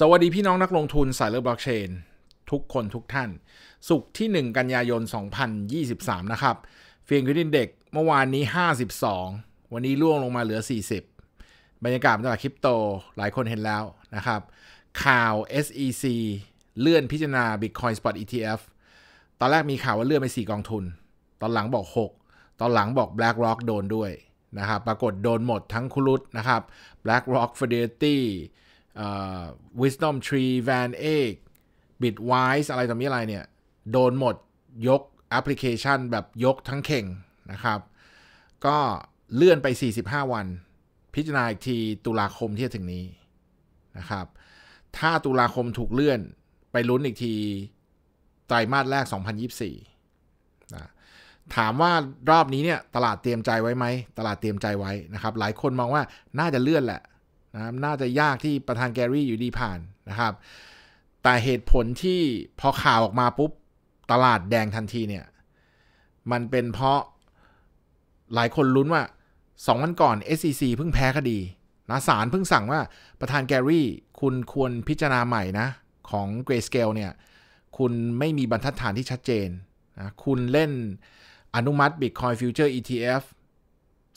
สวัสดีพี่น้องนักลงทุนสายเลือบล็อกเชน ทุกคนทุกท่าน สุขที่ 1 กันยายน 2023 นะครับ เฟียงคิดินเด็กเมื่อวานนี้ 52 วันนี้ร่วงลงมาเหลือ 40 บรรยากาศตลาดคริปโตหลายคนเห็นแล้วนะครับข่าว SEC เลื่อนพิจารณา Bitcoin Spot ETF ตอนแรกมีข่าวว่าเลื่อนไป4กองทุน ตอนหลังบอก 6 ตอนหลังบอก BlackRock โดนด้วยนะครับปรากฏโดนหมดทั้งคุรุตนะครับ BlackRock Fidelity Wisdom Tree Van e g Bitwise อะไรต่อมีอะไรเนี่ย โดนหมดยกแอปพลิเคชันแบบยกทั้งเข่งนะครับ ก็เลื่อนไป 45 วัน พิจารณาอีกทีตุลาคมที่จะถึงนี้นะครับถ้าตุลาคมถูกเลื่อนไปลุ้นอีกทีไตรมาสแรก 2024นะถามว่ารอบนี้เนี่ย ตลาดเตรียมใจไว้ไหม ตลาดเตรียมใจไว้นะครับหลายคนมองว่าน่าจะเลื่อนแหละนะน่าจะยากที่ประธานแกรี่อยู่ดีผ่านนะครับ แต่เหตุผลที่พอข่าวออกมาปุ๊บ ตลาดแดงทันทีเนี่ย มันเป็นเพราะหลายคนลุ้นว่า 2 วันก่อน SEC เพิ่งแพ้คดีนะศาลเพิ่งสั่งว่าประธานแกรี่คุณควรพิจารณาใหม่นะของเกรสเกลเนี่ยคุณไม่มีบรรทัดฐานที่ชัดเจนนะคุณเล่นอนุมัติ Bitcoin Future ETF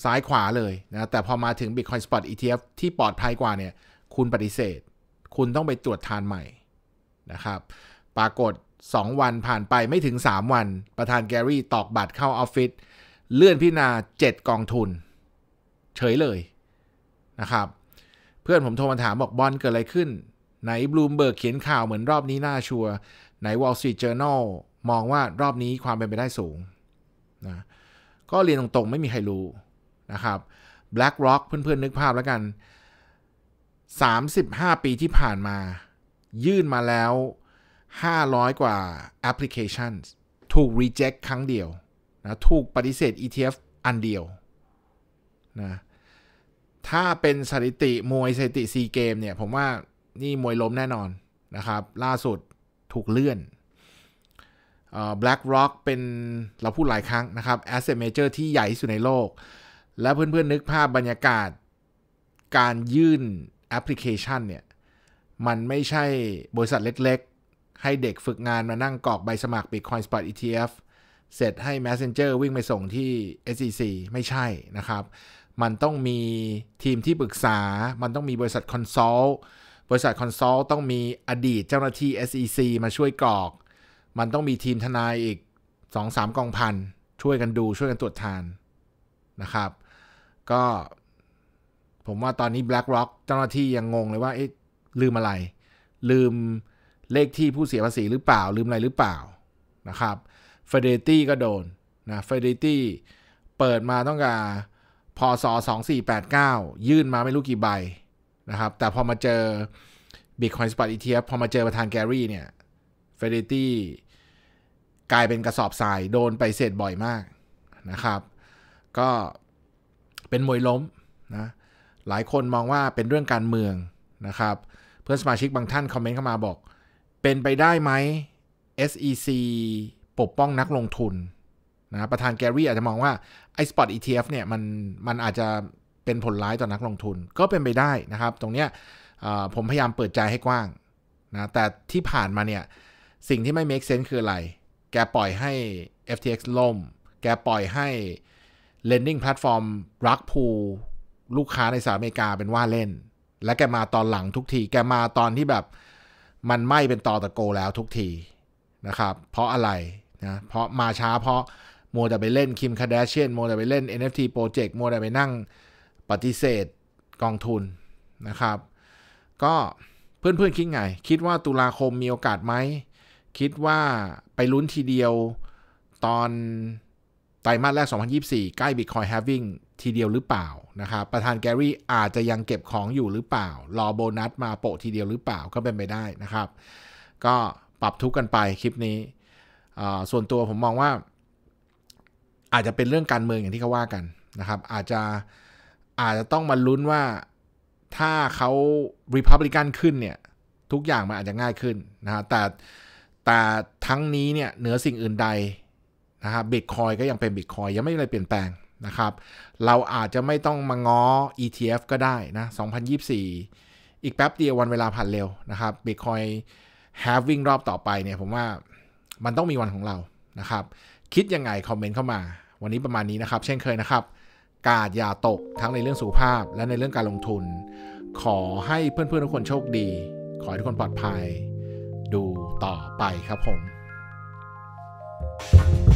ซ้ายขวาเลยนะแต่พอมาถึง Bitcoin Spot ETF ที่ปลอดภัยกว่าเนี่ย คุณปฏิเสธ คุณต้องไปตรวจทานใหม่นะครับปรากฏ 2 วันผ่านไปไม่ถึง 3 วัน ประธานแกรี่ตอกบัตรเข้าออฟฟิศเลื่อนพิจารณา 7 กองทุน เฉยเลยนะครับ เพื่อนผมโทรมาถามบอกบอลเกิดอะไรขึ้นไหนบลูมเบิร์กเขียนข่าวเหมือนรอบนี้น่าชัวร์ไหนวอลสต t จ e e t Journal มองว่ารอบนี้ความเป็นไปได้สูงนะก็เรียนตรงๆไม่มีใครรู้นะครับ BlackRock เพื่อน ๆ นึกภาพแล้วกัน 35 ปีที่ผ่านมา ยื่นมาแล้ว 500 กว่า applications ถูก reject ครั้งเดียวนะถูกปฏิเสธ ETF อันเดียวนะ ถ้าเป็นสถิติ มวยสถิติซีเกมเนี่ยผมว่านี่มวยล้มแน่นอนนะครับล่าสุดถูกเลื่อน BlackRock เป็นเราพูดหลายครั้งนะครับ Asset Major ที่ใหญ่ที่สุดในโลกแล้วเพื่อนๆ นึกภาพบรรยากาศการยื่นแอปพลิเคชันเนี่ย มันไม่ใช่บริษัทเล็กๆ ให้เด็กฝึกงานมานั่งกรอกใบสมัคร Bitcoin Spot ETF เสร็จให้ Messenger วิ่งไปส่งที่ SEC ไม่ใช่นะครับ มันต้องมีทีมที่ปรึกษา มันต้องมีบริษัทคอนซัลท์บริษัทคอนซัลท์ต้องมีอดีตเจ้าหน้าที่ SEC มาช่วยกรอก มันต้องมีทีมทนายอีก 2-3กองพันช่วยกันดูช่วยกันตรวจทานนะครับก็ผมว่าตอนนี้ BlackRock เจ้าหน้าที่ยังงงเลยว่าเอ๊ะลืมอะไร ลืมเลขที่ผู้เสียภาษีหรือเปล่า ลืมอะไรหรือเปล่านะครับ f i d e l i t y ก็โดนนะ f i d e l i t y เปิดมาต้องการพศ2489 ยื่นมาไม่รู้กี่ใบนะครับ แต่พอมาเจอ Bitcoin Spot ETF พอมาเจอประธานแกรี่เนี่ย f i d e l i t y กลายเป็นกระสอบทราย โดนไปเสร็จบ่อยมากนะครับก็เป็นมวยล้มนะ หลายคนมองว่าเป็นเรื่องการเมืองนะครับ เพื่อนสมาชิกบางท่านคอมเมนต์เข้ามาบอก เป็นไปได้ไหม SEC ปกป้องนักลงทุนนะ ประธานแกรี่อาจจะมองว่าไอ้ spot ETF เนี่ยมันมันอาจจะเป็นผลร้ายต่อนักลงทุน ก็เป็นไปได้นะครับ ตรงเนี้ยผมพยายามเปิดใจให้กว้างนะ แต่ที่ผ่านมาเนี่ยสิ่งที่ไม่ make sense คืออะไร แกปล่อยให้ FTX ล่ม แกปล่อยให้ lending platform รักพูลูกค้าในสหรัฐอเมริกาเป็นว่าเล่น และแกมาตอนหลังทุกที แกมาตอนที่แบบมันไม่เป็นตอตะโกแล้วทุกทีนะครับเพราะอะไรนะเพราะมาช้าเพราะโมจะไปเล่นคิมคาเดเชียนโมจะไปเล่น NFT โปรเจกต์โมจะไปนั่งปฏิเสธกองทุนนะครับก็เพื่อนๆคิดไง คิดว่าตุลาคมมีโอกาสไหม คิดว่าไปลุ้นทีเดียวตอนไรมาสแรก2024 ใกล้ Bitcoin halving ทีเดียวหรือเปล่านะครับ ประธานแกรี่อาจจะยังเก็บของอยู่หรือเปล่า รอโบนัสมาโปะทีเดียวหรือเปล่าก็เป็นไปได้นะครับ ก็ปรับทุกกันไปคลิปนี้ ส่วนตัวผมมองว่า อาจจะเป็นเรื่องการเมืองอย่างที่เขาว่ากันนะครับ อาจจะอาจจะต้องมาลุ้นว่าถ้าเขาร e พับลิกันขึ้นเนี่ยทุกอย่างมันอาจจะง่ายขึ้นนะฮะแต่แต่ทั้งนี้เนี่ยเหนือสิ่งอื่นใดนะครับบิตคอยก็ยังเป็นบิตคอยยังไม่มีอะไรเปลี่ยนแปลงนะครับ เราอาจจะไม่ต้องมาง้อ ETF ก็ได้นะ 2024 อีกแป๊บเดียววันเวลาผ่านเร็วนะครับบิตคอยฮ a l วิ่งรอบต่อไปเนี่ย ผมว่ามันต้องมีวันของเรานะครับ คิดยังไงคอมเมนต์เข้ามาวันนี้ประมาณนี้นะครับ เช่นเคยนะครับ กาดอย่าตกทั้งในเรื่องสุขภาพและในเรื่องการลงทุน ขอให้เพื่อนๆทุกคนโชคดี ขอให้ทุกคนปลอดภัย ดูต่อไปครับผม thank you